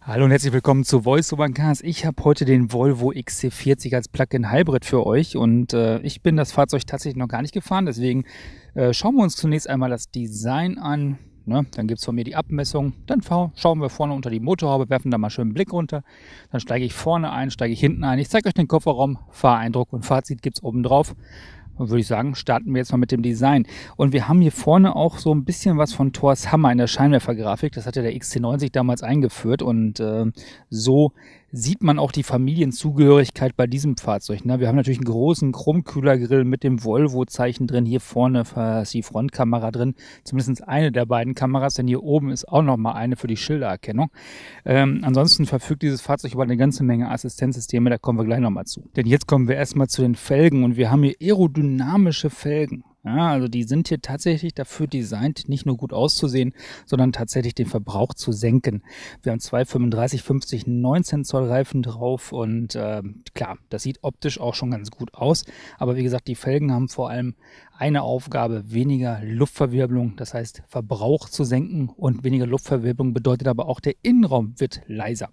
Hallo und herzlich willkommen zu VoiceOver Cars. Ich habe heute den Volvo XC40 als Plug-in Hybrid für euch und äh, ich bin das Fahrzeug tatsächlich noch gar nicht gefahren, deswegen äh, schauen wir uns zunächst einmal das Design an. Ne? Dann gibt es von mir die Abmessung, dann schauen wir vorne unter die Motorhaube, werfen da mal schön einen Blick runter, dann steige ich vorne ein, steige ich hinten ein, ich zeige euch den Kofferraum, Fahreindruck und Fazit gibt es oben drauf würde ich sagen, starten wir jetzt mal mit dem Design. Und wir haben hier vorne auch so ein bisschen was von Thors Hammer in der Scheinwerfergrafik. Das hat ja der XT90 damals eingeführt und äh, so sieht man auch die Familienzugehörigkeit bei diesem Fahrzeug. Ne? Wir haben natürlich einen großen Chromkühlergrill mit dem Volvo-Zeichen drin. Hier vorne ist die Frontkamera drin, zumindest eine der beiden Kameras, denn hier oben ist auch nochmal eine für die Schildererkennung. Ähm, ansonsten verfügt dieses Fahrzeug über eine ganze Menge Assistenzsysteme, da kommen wir gleich nochmal zu. Denn jetzt kommen wir erstmal zu den Felgen und wir haben hier aerodynamische Felgen. Ja, also die sind hier tatsächlich dafür designt, nicht nur gut auszusehen, sondern tatsächlich den Verbrauch zu senken. Wir haben zwei 35, 50, 19 Zoll Reifen drauf und äh, klar, das sieht optisch auch schon ganz gut aus. Aber wie gesagt, die Felgen haben vor allem eine Aufgabe, weniger Luftverwirbelung, das heißt Verbrauch zu senken und weniger Luftverwirbelung bedeutet aber auch, der Innenraum wird leiser.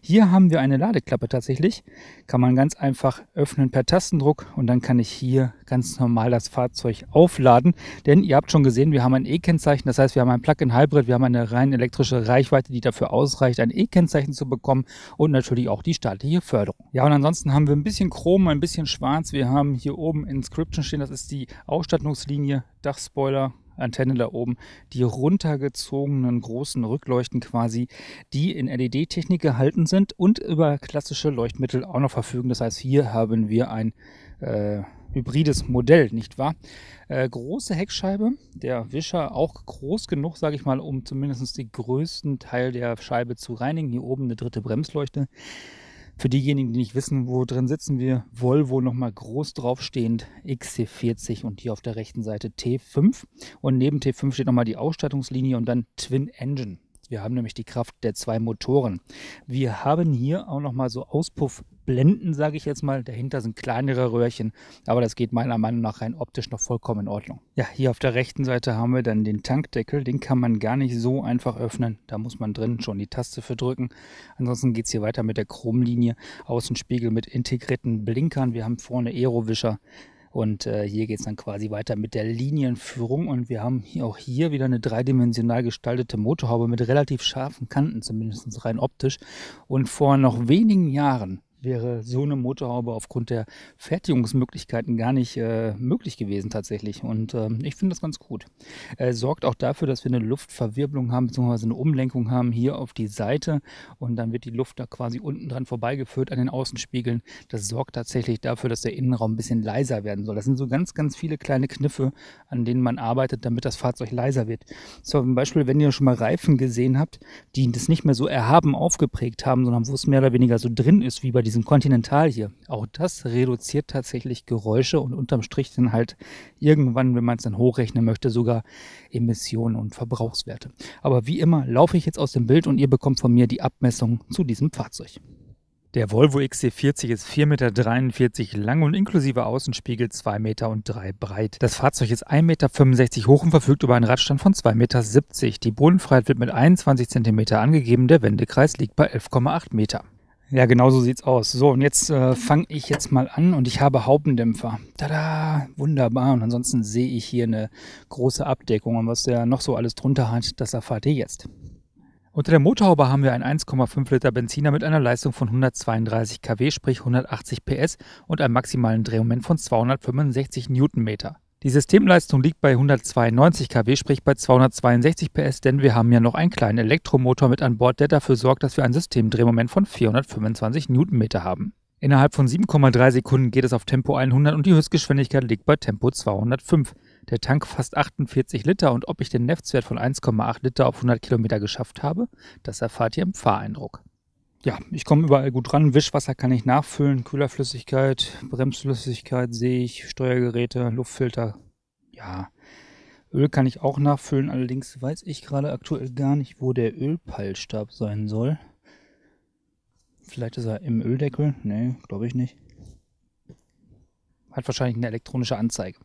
Hier haben wir eine Ladeklappe tatsächlich, kann man ganz einfach öffnen per Tastendruck und dann kann ich hier ganz normal das Fahrzeug aufladen, denn ihr habt schon gesehen, wir haben ein E-Kennzeichen, das heißt wir haben ein Plug-in-Hybrid, wir haben eine rein elektrische Reichweite, die dafür ausreicht, ein E-Kennzeichen zu bekommen und natürlich auch die staatliche Förderung. Ja und ansonsten haben wir ein bisschen Chrom, ein bisschen Schwarz, wir haben hier oben Inscription stehen, das ist die Ausstattung Ausstattungslinie, Dachspoiler, Antenne da oben, die runtergezogenen großen Rückleuchten quasi, die in LED-Technik gehalten sind und über klassische Leuchtmittel auch noch verfügen. Das heißt, hier haben wir ein äh, hybrides Modell, nicht wahr? Äh, große Heckscheibe, der Wischer auch groß genug, sage ich mal, um zumindest den größten Teil der Scheibe zu reinigen. Hier oben eine dritte Bremsleuchte. Für diejenigen, die nicht wissen, wo drin sitzen wir, Volvo nochmal groß draufstehend XC40 und hier auf der rechten Seite T5. Und neben T5 steht nochmal die Ausstattungslinie und dann Twin Engine. Wir haben nämlich die Kraft der zwei Motoren. Wir haben hier auch nochmal so Auspuff Blenden, sage ich jetzt mal. Dahinter sind kleinere Röhrchen, aber das geht meiner Meinung nach rein optisch noch vollkommen in Ordnung. Ja, hier auf der rechten Seite haben wir dann den Tankdeckel. Den kann man gar nicht so einfach öffnen. Da muss man drin schon die Taste für drücken. Ansonsten geht es hier weiter mit der Chromlinie. Außenspiegel mit integrierten Blinkern. Wir haben vorne Aerowischer. Und äh, hier geht es dann quasi weiter mit der Linienführung. Und wir haben hier auch hier wieder eine dreidimensional gestaltete Motorhaube mit relativ scharfen Kanten, zumindest rein optisch. Und vor noch wenigen Jahren wäre so eine Motorhaube aufgrund der Fertigungsmöglichkeiten gar nicht äh, möglich gewesen tatsächlich. Und äh, ich finde das ganz gut. Äh, sorgt auch dafür, dass wir eine Luftverwirbelung haben, beziehungsweise eine Umlenkung haben hier auf die Seite. Und dann wird die Luft da quasi unten dran vorbeigeführt an den Außenspiegeln. Das sorgt tatsächlich dafür, dass der Innenraum ein bisschen leiser werden soll. Das sind so ganz, ganz viele kleine Kniffe, an denen man arbeitet, damit das Fahrzeug leiser wird. Zum Beispiel, wenn ihr schon mal Reifen gesehen habt, die das nicht mehr so erhaben aufgeprägt haben, sondern wo es mehr oder weniger so drin ist wie bei diesem Kontinental hier, auch das reduziert tatsächlich Geräusche und unterm Strich dann halt irgendwann, wenn man es dann hochrechnen möchte, sogar Emissionen und Verbrauchswerte. Aber wie immer laufe ich jetzt aus dem Bild und ihr bekommt von mir die Abmessung zu diesem Fahrzeug. Der Volvo XC40 ist 4,43 Meter lang und inklusive Außenspiegel 2,03 Meter breit. Das Fahrzeug ist 1,65 Meter hoch und verfügt über einen Radstand von 2,70 Meter. Die Bodenfreiheit wird mit 21 Zentimeter angegeben, der Wendekreis liegt bei 11,8 Meter. Ja, genau so sieht's aus. So, und jetzt äh, fange ich jetzt mal an und ich habe Haupendämpfer. Tada, wunderbar. Und ansonsten sehe ich hier eine große Abdeckung und was der noch so alles drunter hat, das erfahrt ihr jetzt. Unter der Motorhaube haben wir einen 1,5 Liter Benziner mit einer Leistung von 132 kW, sprich 180 PS und einem maximalen Drehmoment von 265 Newtonmeter. Die Systemleistung liegt bei 192 kW, sprich bei 262 PS, denn wir haben ja noch einen kleinen Elektromotor mit an Bord, der dafür sorgt, dass wir ein Systemdrehmoment von 425 Newtonmeter haben. Innerhalb von 7,3 Sekunden geht es auf Tempo 100 und die Höchstgeschwindigkeit liegt bei Tempo 205. Der Tank fasst 48 Liter und ob ich den Neftswert von 1,8 Liter auf 100 Kilometer geschafft habe, das erfahrt ihr im Fahreindruck ja, ich komme überall gut ran. Wischwasser kann ich nachfüllen, Kühlerflüssigkeit, Bremsflüssigkeit sehe ich, Steuergeräte, Luftfilter. Ja, Öl kann ich auch nachfüllen, allerdings weiß ich gerade aktuell gar nicht, wo der Ölpeilstab sein soll. Vielleicht ist er im Öldeckel? Nee, glaube ich nicht. Hat wahrscheinlich eine elektronische Anzeige.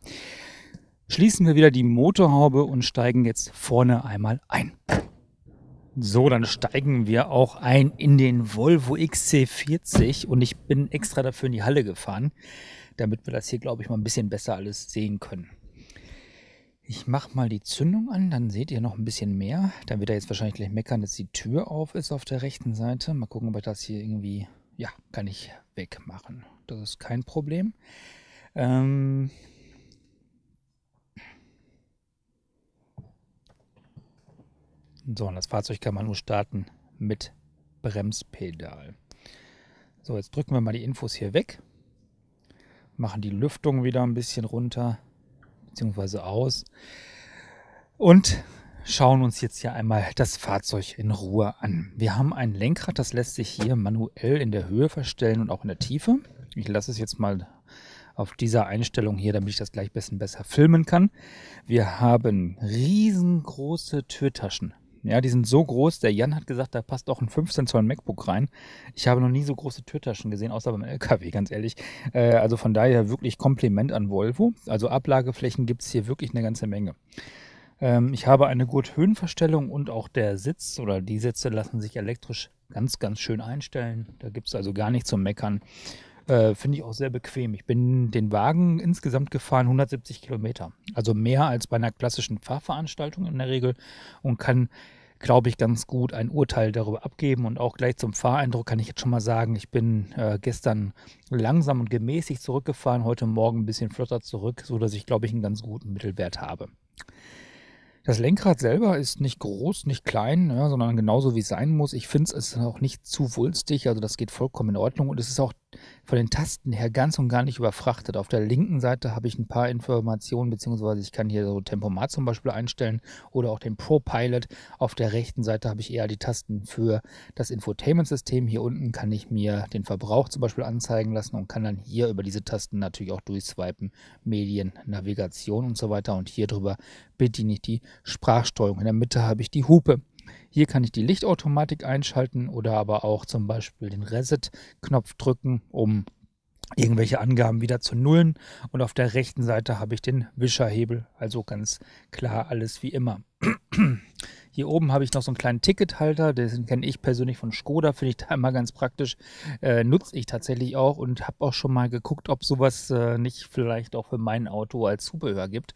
Schließen wir wieder die Motorhaube und steigen jetzt vorne einmal ein. So, dann steigen wir auch ein in den Volvo XC40 und ich bin extra dafür in die Halle gefahren, damit wir das hier, glaube ich, mal ein bisschen besser alles sehen können. Ich mache mal die Zündung an, dann seht ihr noch ein bisschen mehr. Dann wird er jetzt wahrscheinlich gleich meckern, dass die Tür auf ist auf der rechten Seite. Mal gucken, ob ich das hier irgendwie, ja, kann ich wegmachen. Das ist kein Problem. Ähm, So, und das Fahrzeug kann man nur starten mit Bremspedal. So, jetzt drücken wir mal die Infos hier weg. Machen die Lüftung wieder ein bisschen runter, beziehungsweise aus. Und schauen uns jetzt hier einmal das Fahrzeug in Ruhe an. Wir haben ein Lenkrad, das lässt sich hier manuell in der Höhe verstellen und auch in der Tiefe. Ich lasse es jetzt mal auf dieser Einstellung hier, damit ich das gleich ein bisschen besser filmen kann. Wir haben riesengroße Türtaschen. Ja, die sind so groß. Der Jan hat gesagt, da passt auch ein 15 Zoll MacBook rein. Ich habe noch nie so große Türtaschen gesehen, außer beim LKW, ganz ehrlich. Äh, also von daher wirklich Kompliment an Volvo. Also Ablageflächen gibt es hier wirklich eine ganze Menge. Ähm, ich habe eine gute Höhenverstellung und auch der Sitz oder die Sitze lassen sich elektrisch ganz, ganz schön einstellen. Da gibt es also gar nichts zum Meckern. Äh, Finde ich auch sehr bequem. Ich bin den Wagen insgesamt gefahren 170 Kilometer. Also mehr als bei einer klassischen Fahrveranstaltung in der Regel und kann, glaube ich, ganz gut ein Urteil darüber abgeben. Und auch gleich zum Fahreindruck kann ich jetzt schon mal sagen, ich bin äh, gestern langsam und gemäßig zurückgefahren, heute Morgen ein bisschen flotter zurück, sodass ich, glaube ich, einen ganz guten Mittelwert habe. Das Lenkrad selber ist nicht groß, nicht klein, ja, sondern genauso wie es sein muss. Ich finde es auch nicht zu wulstig, also das geht vollkommen in Ordnung und es ist auch von den Tasten her ganz und gar nicht überfrachtet. Auf der linken Seite habe ich ein paar Informationen, beziehungsweise ich kann hier so Tempomat zum Beispiel einstellen oder auch den ProPilot. Auf der rechten Seite habe ich eher die Tasten für das Infotainment-System. Hier unten kann ich mir den Verbrauch zum Beispiel anzeigen lassen und kann dann hier über diese Tasten natürlich auch durchswipen, Medien, Navigation und so weiter. Und hier drüber bediene ich die Sprachsteuerung. In der Mitte habe ich die Hupe. Hier kann ich die Lichtautomatik einschalten oder aber auch zum Beispiel den Reset-Knopf drücken, um irgendwelche Angaben wieder zu nullen. Und auf der rechten Seite habe ich den Wischerhebel, also ganz klar alles wie immer. Hier oben habe ich noch so einen kleinen Tickethalter, den kenne ich persönlich von Skoda, finde ich da immer ganz praktisch. Äh, nutze ich tatsächlich auch und habe auch schon mal geguckt, ob sowas äh, nicht vielleicht auch für mein Auto als Zubehör gibt.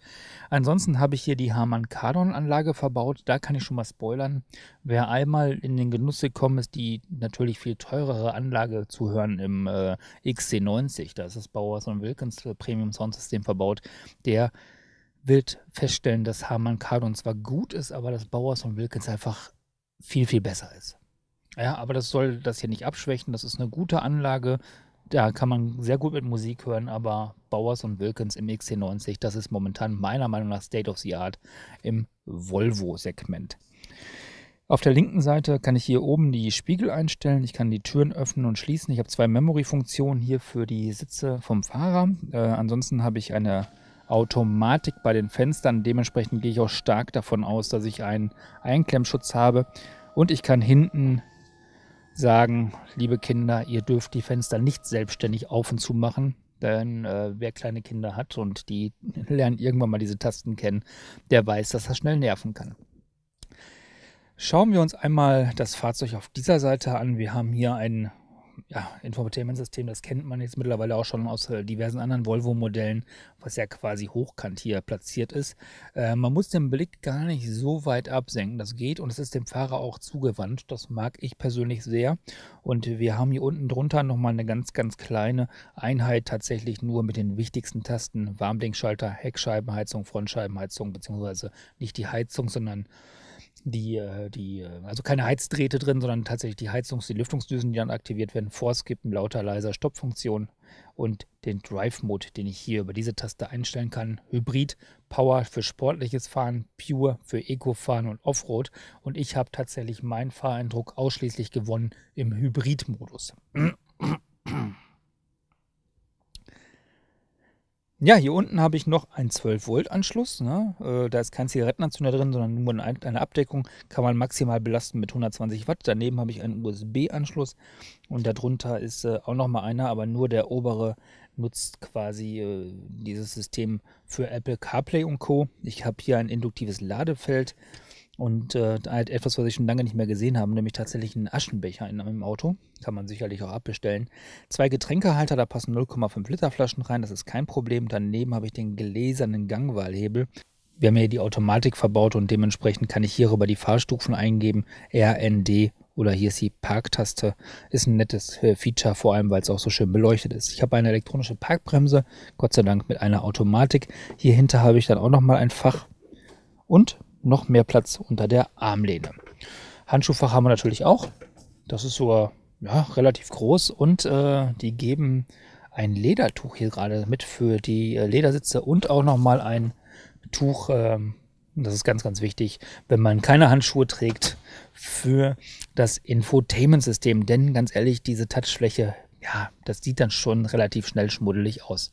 Ansonsten habe ich hier die Harman Kardon Anlage verbaut, da kann ich schon mal spoilern. Wer einmal in den Genuss gekommen ist, die natürlich viel teurere Anlage zu hören im äh, XC90, da ist das Bauers und Wilkins äh, Premium Soundsystem verbaut, der wird feststellen, dass Harman Kardon zwar gut ist, aber dass Bowers und Wilkins einfach viel, viel besser ist. Ja, aber das soll das hier nicht abschwächen. Das ist eine gute Anlage. Da kann man sehr gut mit Musik hören, aber Bowers und Wilkins im XC90, das ist momentan meiner Meinung nach State of the Art im Volvo-Segment. Auf der linken Seite kann ich hier oben die Spiegel einstellen. Ich kann die Türen öffnen und schließen. Ich habe zwei Memory-Funktionen hier für die Sitze vom Fahrer. Äh, ansonsten habe ich eine Automatik bei den Fenstern. Dementsprechend gehe ich auch stark davon aus, dass ich einen Einklemmschutz habe. Und ich kann hinten sagen, liebe Kinder, ihr dürft die Fenster nicht selbstständig auf und zu machen. Denn äh, wer kleine Kinder hat und die lernen irgendwann mal diese Tasten kennen, der weiß, dass das schnell nerven kann. Schauen wir uns einmal das Fahrzeug auf dieser Seite an. Wir haben hier einen ja, Infotainment-System, das kennt man jetzt mittlerweile auch schon aus äh, diversen anderen Volvo-Modellen, was ja quasi hochkant hier platziert ist. Äh, man muss den Blick gar nicht so weit absenken, das geht und es ist dem Fahrer auch zugewandt. Das mag ich persönlich sehr. Und wir haben hier unten drunter nochmal eine ganz, ganz kleine Einheit tatsächlich nur mit den wichtigsten Tasten. Warmblinkschalter, Heckscheibenheizung, Frontscheibenheizung, beziehungsweise nicht die Heizung, sondern die, äh, die, äh, also keine Heizdrähte drin, sondern tatsächlich die Heizungs-, die Lüftungsdüsen, die dann aktiviert werden, Vorskippen, lauter, leiser, Stoppfunktion und den Drive-Mode, den ich hier über diese Taste einstellen kann. Hybrid, Power für sportliches Fahren, Pure für Eco-Fahren und Offroad. Und ich habe tatsächlich meinen Fahreindruck ausschließlich gewonnen im Hybrid-Modus. Ja, hier unten habe ich noch einen 12-Volt-Anschluss. Ne? Äh, da ist kein Zigarettenanzünder drin, sondern nur eine, Abdeckung. Kann man maximal belasten mit 120 Watt. Daneben habe ich einen USB-Anschluss und darunter ist äh, auch nochmal einer, aber nur der obere nutzt quasi äh, dieses System für Apple CarPlay und Co. Ich habe hier ein induktives Ladefeld und äh, halt etwas, was ich schon lange nicht mehr gesehen habe, nämlich tatsächlich einen Aschenbecher in einem Auto. Kann man sicherlich auch abbestellen. Zwei Getränkehalter, da passen 0,5 Liter Flaschen rein, das ist kein Problem. Daneben habe ich den gläsernen Gangwahlhebel. Wir haben hier die Automatik verbaut und dementsprechend kann ich hier über die Fahrstufen eingeben, RND oder hier ist die Parktaste. Ist ein nettes äh, Feature, vor allem weil es auch so schön beleuchtet ist. Ich habe eine elektronische Parkbremse, Gott sei Dank mit einer Automatik. Hier hinter habe ich dann auch nochmal ein Fach. Und noch mehr Platz unter der Armlehne. Handschuhfach haben wir natürlich auch. Das ist so ja, relativ groß und äh, die geben ein Ledertuch hier gerade mit für die äh, Ledersitze und auch nochmal ein Tuch. Ähm, das ist ganz, ganz wichtig, wenn man keine Handschuhe trägt für das Infotainment-System. Denn ganz ehrlich, diese Touchfläche ja, das sieht dann schon relativ schnell schmuddelig aus.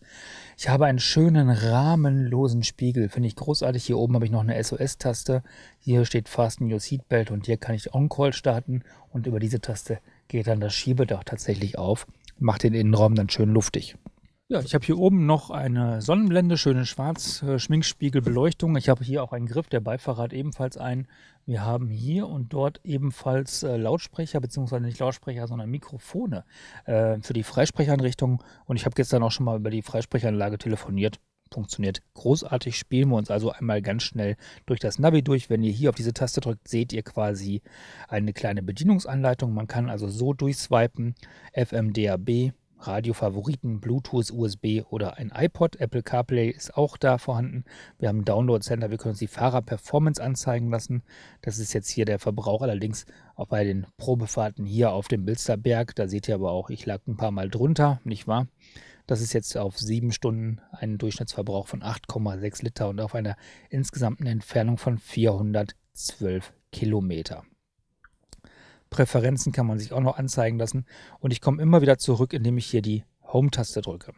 Ich habe einen schönen rahmenlosen Spiegel, finde ich großartig. Hier oben habe ich noch eine SOS-Taste. Hier steht Fasten Your Seatbelt und hier kann ich On-Call starten. Und über diese Taste geht dann das Schiebedach tatsächlich auf, macht den Innenraum dann schön luftig. Ja, ich habe hier oben noch eine Sonnenblende, schöne schwarz äh, Schminkspiegelbeleuchtung. Ich habe hier auch einen Griff, der Beifahrrad ebenfalls ein. Wir haben hier und dort ebenfalls äh, Lautsprecher, beziehungsweise nicht Lautsprecher, sondern Mikrofone äh, für die Freisprechanrichtung. Und ich habe gestern auch schon mal über die Freisprechanlage telefoniert. Funktioniert großartig. Spielen wir uns also einmal ganz schnell durch das Navi durch. Wenn ihr hier auf diese Taste drückt, seht ihr quasi eine kleine Bedienungsanleitung. Man kann also so durchswipen. FM, DAB, Radio-Favoriten, Bluetooth, USB oder ein iPod. Apple CarPlay ist auch da vorhanden. Wir haben ein Download Center, wir können uns die Fahrerperformance anzeigen lassen. Das ist jetzt hier der Verbrauch, allerdings auch bei den Probefahrten hier auf dem Bilsterberg. Da seht ihr aber auch, ich lag ein paar Mal drunter, nicht wahr? Das ist jetzt auf sieben Stunden ein Durchschnittsverbrauch von 8,6 Liter und auf einer insgesamten Entfernung von 412 Kilometer. Präferenzen kann man sich auch noch anzeigen lassen. Und ich komme immer wieder zurück, indem ich hier die Home-Taste drücke.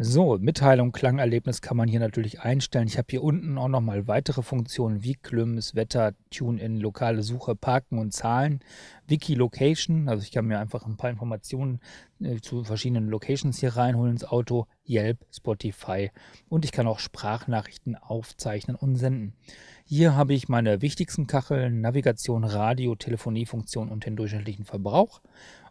So, Mitteilung, Klangerlebnis kann man hier natürlich einstellen. Ich habe hier unten auch nochmal weitere Funktionen wie Klüms, Wetter, Tune-In, lokale Suche, Parken und Zahlen, Wiki-Location, also ich kann mir einfach ein paar Informationen äh, zu verschiedenen Locations hier reinholen ins Auto, Yelp, Spotify und ich kann auch Sprachnachrichten aufzeichnen und senden. Hier habe ich meine wichtigsten Kacheln, Navigation, Radio, Telefoniefunktion und den durchschnittlichen Verbrauch.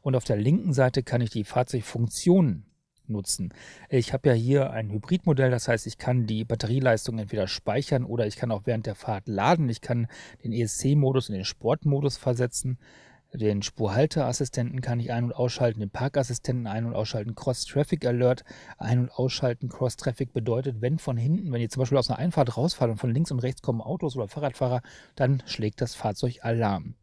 Und auf der linken Seite kann ich die Fahrzeugfunktionen nutzen. Ich habe ja hier ein Hybridmodell, das heißt, ich kann die Batterieleistung entweder speichern oder ich kann auch während der Fahrt laden. Ich kann den ESC-Modus in den Sportmodus versetzen. Den Spurhalteassistenten kann ich ein- und ausschalten, den Parkassistenten ein- und ausschalten, Cross-Traffic Alert ein- und ausschalten. Cross-Traffic bedeutet, wenn von hinten, wenn ihr zum Beispiel aus einer Einfahrt rausfahrt und von links und rechts kommen Autos oder Fahrradfahrer, dann schlägt das Fahrzeug Alarm.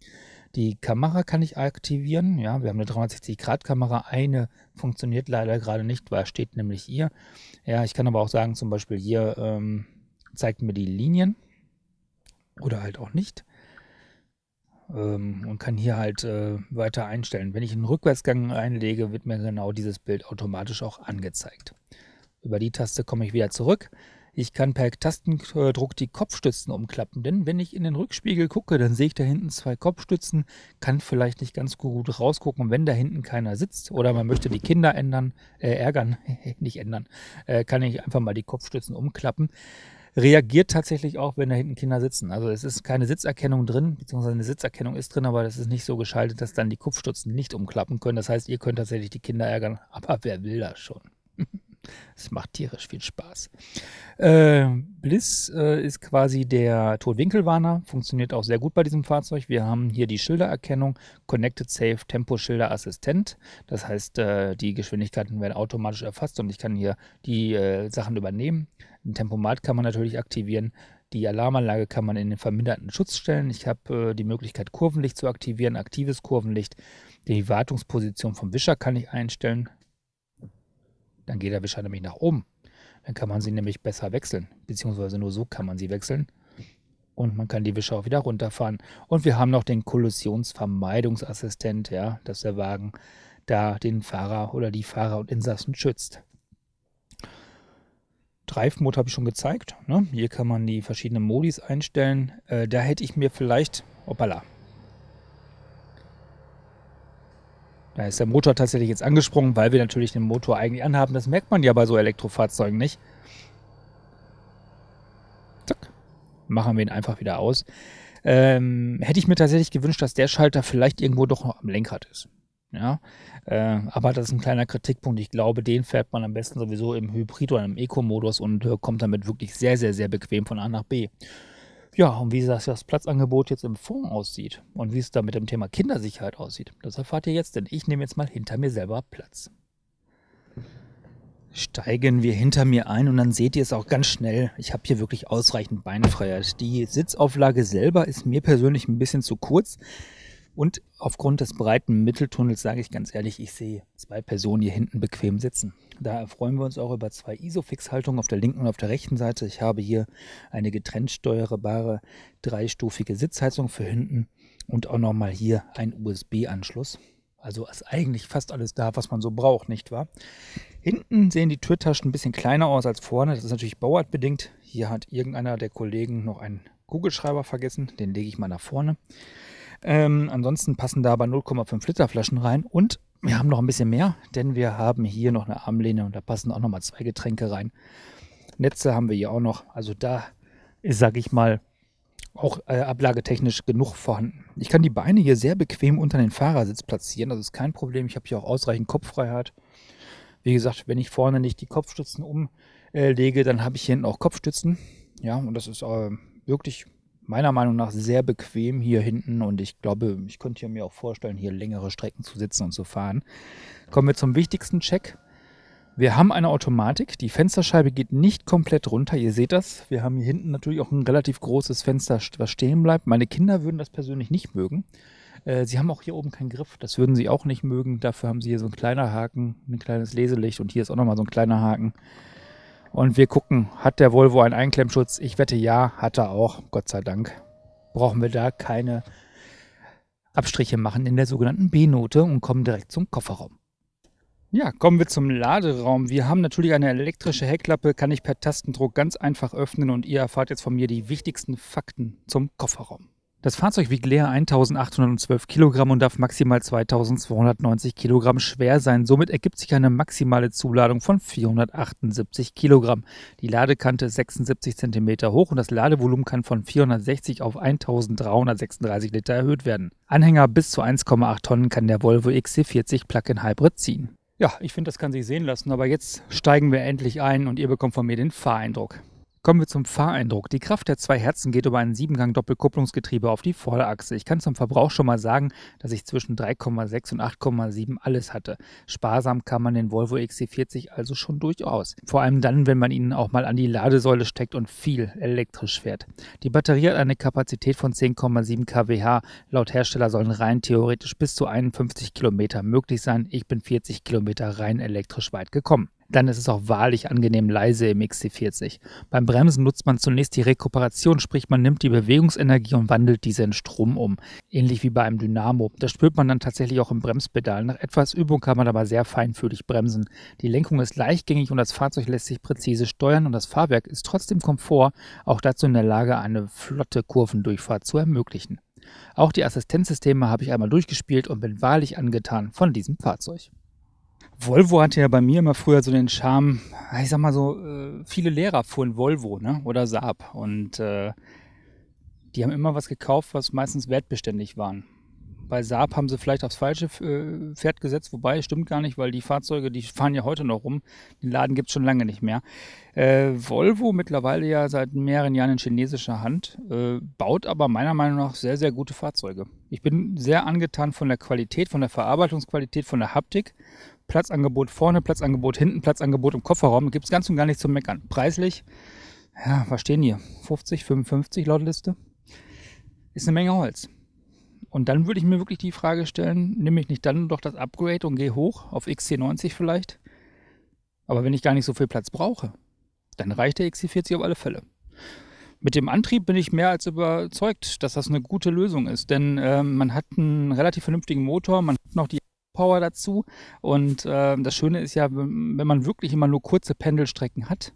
Die Kamera kann ich aktivieren. Ja, wir haben eine 360-Grad-Kamera. Eine funktioniert leider gerade nicht, weil steht nämlich ihr. Ja, ich kann aber auch sagen, zum Beispiel hier ähm, zeigt mir die Linien oder halt auch nicht. Ähm, und kann hier halt äh, weiter einstellen. Wenn ich einen Rückwärtsgang einlege, wird mir genau dieses Bild automatisch auch angezeigt. Über die Taste komme ich wieder zurück. Ich kann per Tastendruck die Kopfstützen umklappen, denn wenn ich in den Rückspiegel gucke, dann sehe ich da hinten zwei Kopfstützen, kann vielleicht nicht ganz gut rausgucken, wenn da hinten keiner sitzt oder man möchte die Kinder ändern, äh, ärgern, nicht ändern, äh, kann ich einfach mal die Kopfstützen umklappen. Reagiert tatsächlich auch, wenn da hinten Kinder sitzen. Also es ist keine Sitzerkennung drin, beziehungsweise eine Sitzerkennung ist drin, aber das ist nicht so geschaltet, dass dann die Kopfstützen nicht umklappen können. Das heißt, ihr könnt tatsächlich die Kinder ärgern, aber wer will das schon? Es macht tierisch viel Spaß. Äh, Bliss äh, ist quasi der Todwinkelwarner, funktioniert auch sehr gut bei diesem Fahrzeug. Wir haben hier die Schildererkennung, Connected Safe Tempo Schilder Assistent. Das heißt, äh, die Geschwindigkeiten werden automatisch erfasst und ich kann hier die äh, Sachen übernehmen. Ein Tempomat kann man natürlich aktivieren. Die Alarmanlage kann man in den verminderten Schutz stellen. Ich habe äh, die Möglichkeit, Kurvenlicht zu aktivieren, aktives Kurvenlicht. Die Wartungsposition vom Wischer kann ich einstellen. Dann geht der Wischer nämlich nach oben. Dann kann man sie nämlich besser wechseln. Beziehungsweise nur so kann man sie wechseln. Und man kann die Wischer auch wieder runterfahren. Und wir haben noch den Kollisionsvermeidungsassistent, ja, dass der Wagen da den Fahrer oder die Fahrer und Insassen schützt. drive habe ich schon gezeigt. Ne? Hier kann man die verschiedenen Modis einstellen. Äh, da hätte ich mir vielleicht, hoppala, Da ist der Motor tatsächlich jetzt angesprungen, weil wir natürlich den Motor eigentlich anhaben. Das merkt man ja bei so Elektrofahrzeugen nicht. Zack. Machen wir ihn einfach wieder aus. Ähm, hätte ich mir tatsächlich gewünscht, dass der Schalter vielleicht irgendwo doch noch am Lenkrad ist. Ja, äh, aber das ist ein kleiner Kritikpunkt. Ich glaube, den fährt man am besten sowieso im Hybrid- oder im Eco-Modus und äh, kommt damit wirklich sehr, sehr, sehr bequem von A nach B. Ja, und wie das, das Platzangebot jetzt im Fonds aussieht und wie es da mit dem Thema Kindersicherheit aussieht, das erfahrt ihr jetzt, denn ich nehme jetzt mal hinter mir selber Platz. Steigen wir hinter mir ein und dann seht ihr es auch ganz schnell. Ich habe hier wirklich ausreichend Beinfreiheit. Die Sitzauflage selber ist mir persönlich ein bisschen zu kurz. Und aufgrund des breiten Mitteltunnels sage ich ganz ehrlich, ich sehe zwei Personen hier hinten bequem sitzen. Da freuen wir uns auch über zwei ISOFix-Haltungen auf der linken und auf der rechten Seite. Ich habe hier eine getrennt steuerbare dreistufige Sitzheizung für hinten und auch nochmal hier einen USB-Anschluss. Also ist eigentlich fast alles da, was man so braucht, nicht wahr? Hinten sehen die Türtaschen ein bisschen kleiner aus als vorne. Das ist natürlich bauartbedingt. Hier hat irgendeiner der Kollegen noch einen Kugelschreiber vergessen. Den lege ich mal nach vorne. Ähm, ansonsten passen da aber 0,5 Liter Flaschen rein und wir haben noch ein bisschen mehr, denn wir haben hier noch eine Armlehne und da passen auch nochmal zwei Getränke rein. Netze haben wir hier auch noch. Also da ist, sage ich mal, auch äh, ablagetechnisch genug vorhanden. Ich kann die Beine hier sehr bequem unter den Fahrersitz platzieren. Das ist kein Problem. Ich habe hier auch ausreichend Kopffreiheit. Wie gesagt, wenn ich vorne nicht die Kopfstützen umlege, äh, dann habe ich hier hinten auch Kopfstützen. Ja, und das ist äh, wirklich meiner Meinung nach sehr bequem hier hinten und ich glaube, ich könnte mir auch vorstellen, hier längere Strecken zu sitzen und zu fahren. Kommen wir zum wichtigsten Check. Wir haben eine Automatik, die Fensterscheibe geht nicht komplett runter, ihr seht das. Wir haben hier hinten natürlich auch ein relativ großes Fenster, was stehen bleibt. Meine Kinder würden das persönlich nicht mögen. Äh, sie haben auch hier oben keinen Griff, das würden sie auch nicht mögen. Dafür haben sie hier so ein kleiner Haken, ein kleines Leselicht und hier ist auch nochmal so ein kleiner Haken. Und wir gucken, hat der Volvo einen Einklemmschutz? Ich wette ja, hat er auch, Gott sei Dank. Brauchen wir da keine Abstriche machen in der sogenannten B-Note und kommen direkt zum Kofferraum. Ja, kommen wir zum Laderaum. Wir haben natürlich eine elektrische Heckklappe, kann ich per Tastendruck ganz einfach öffnen und ihr erfahrt jetzt von mir die wichtigsten Fakten zum Kofferraum. Das Fahrzeug wiegt leer 1812 Kilogramm und darf maximal 2290 Kilogramm schwer sein. Somit ergibt sich eine maximale Zuladung von 478 Kilogramm. Die Ladekante ist 76 Zentimeter hoch und das Ladevolumen kann von 460 auf 1336 Liter erhöht werden. Anhänger bis zu 1,8 Tonnen kann der Volvo XC40 Plug-in Hybrid ziehen. Ja, ich finde, das kann sich sehen lassen, aber jetzt steigen wir endlich ein und ihr bekommt von mir den Fahreindruck. Kommen wir zum Fahreindruck. Die Kraft der zwei Herzen geht über einen Siebengang-Doppelkupplungsgetriebe auf die Vorderachse. Ich kann zum Verbrauch schon mal sagen, dass ich zwischen 3,6 und 8,7 alles hatte. Sparsam kann man den Volvo XC40 also schon durchaus. Vor allem dann, wenn man ihn auch mal an die Ladesäule steckt und viel elektrisch fährt. Die Batterie hat eine Kapazität von 10,7 kWh. Laut Hersteller sollen rein theoretisch bis zu 51 Kilometer möglich sein. Ich bin 40 Kilometer rein elektrisch weit gekommen. Dann ist es auch wahrlich angenehm leise im XC40. Beim Bremsen nutzt man zunächst die Rekuperation, sprich man nimmt die Bewegungsenergie und wandelt diese in Strom um. Ähnlich wie bei einem Dynamo. Das spürt man dann tatsächlich auch im Bremspedal. Nach etwas Übung kann man aber sehr feinfühlig bremsen. Die Lenkung ist leichtgängig und das Fahrzeug lässt sich präzise steuern und das Fahrwerk ist trotzdem Komfort, auch dazu in der Lage, eine flotte Kurvendurchfahrt zu ermöglichen. Auch die Assistenzsysteme habe ich einmal durchgespielt und bin wahrlich angetan von diesem Fahrzeug. Volvo hatte ja bei mir immer früher so den Charme, ah, ich sag mal so, äh, viele Lehrer fuhren Volvo ne? oder Saab und äh, die haben immer was gekauft, was meistens wertbeständig waren. Bei Saab haben sie vielleicht aufs falsche äh, Pferd gesetzt, wobei stimmt gar nicht, weil die Fahrzeuge, die fahren ja heute noch rum. Den Laden gibt es schon lange nicht mehr. Äh, Volvo mittlerweile ja seit mehreren Jahren in chinesischer Hand, äh, baut aber meiner Meinung nach sehr, sehr gute Fahrzeuge. Ich bin sehr angetan von der Qualität, von der Verarbeitungsqualität, von der Haptik Platzangebot vorne, Platzangebot hinten, Platzangebot im Kofferraum. Gibt es ganz und gar nicht zu meckern. Preislich, ja, was stehen hier? 50, 55 laut Liste. Ist eine Menge Holz. Und dann würde ich mir wirklich die Frage stellen, nehme ich nicht dann doch das Upgrade und gehe hoch auf XC90 vielleicht? Aber wenn ich gar nicht so viel Platz brauche, dann reicht der XC40 auf alle Fälle. Mit dem Antrieb bin ich mehr als überzeugt, dass das eine gute Lösung ist, denn äh, man hat einen relativ vernünftigen Motor, man hat noch die Power dazu. Und äh, das Schöne ist ja, wenn man wirklich immer nur kurze Pendelstrecken hat,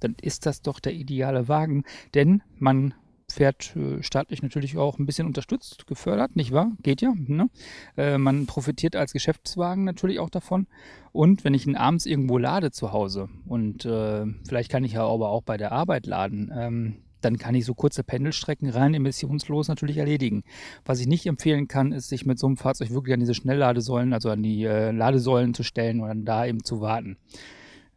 dann ist das doch der ideale Wagen, denn man fährt äh, staatlich natürlich auch ein bisschen unterstützt, gefördert, nicht wahr? Geht ja. Ne? Äh, man profitiert als Geschäftswagen natürlich auch davon. Und wenn ich ihn abends irgendwo lade zu Hause und äh, vielleicht kann ich ja aber auch bei der Arbeit laden, ähm, dann kann ich so kurze Pendelstrecken rein emissionslos natürlich erledigen. Was ich nicht empfehlen kann, ist, sich mit so einem Fahrzeug wirklich an diese Schnellladesäulen, also an die äh, Ladesäulen zu stellen und dann da eben zu warten.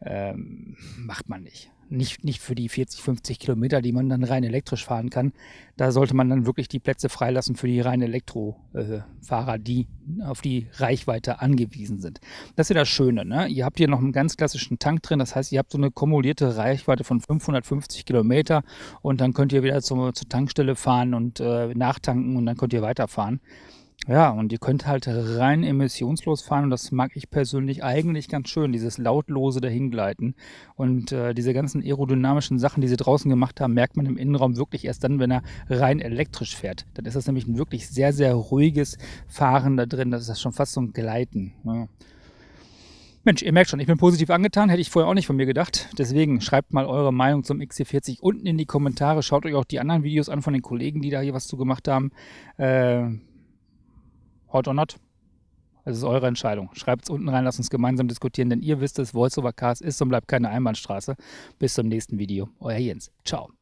Ähm, macht man nicht nicht, nicht für die 40, 50 Kilometer, die man dann rein elektrisch fahren kann. Da sollte man dann wirklich die Plätze freilassen für die rein Elektrofahrer, äh, die auf die Reichweite angewiesen sind. Das ist ja das Schöne. Ne? Ihr habt hier noch einen ganz klassischen Tank drin. Das heißt, ihr habt so eine kumulierte Reichweite von 550 Kilometer und dann könnt ihr wieder zur, zur Tankstelle fahren und äh, nachtanken und dann könnt ihr weiterfahren. Ja, und ihr könnt halt rein emissionslos fahren und das mag ich persönlich eigentlich ganz schön, dieses lautlose Dahingleiten. Und äh, diese ganzen aerodynamischen Sachen, die sie draußen gemacht haben, merkt man im Innenraum wirklich erst dann, wenn er rein elektrisch fährt. Dann ist das nämlich ein wirklich sehr, sehr ruhiges Fahren da drin. Das ist schon fast so ein Gleiten. Ja. Ne? Mensch, ihr merkt schon, ich bin positiv angetan, hätte ich vorher auch nicht von mir gedacht. Deswegen schreibt mal eure Meinung zum XC40 unten in die Kommentare. Schaut euch auch die anderen Videos an von den Kollegen, die da hier was zu gemacht haben. Äh, Hot or not? Es ist eure Entscheidung. Schreibt es unten rein, lasst uns gemeinsam diskutieren, denn ihr wisst es, Cars ist und bleibt keine Einbahnstraße. Bis zum nächsten Video. Euer Jens. Ciao.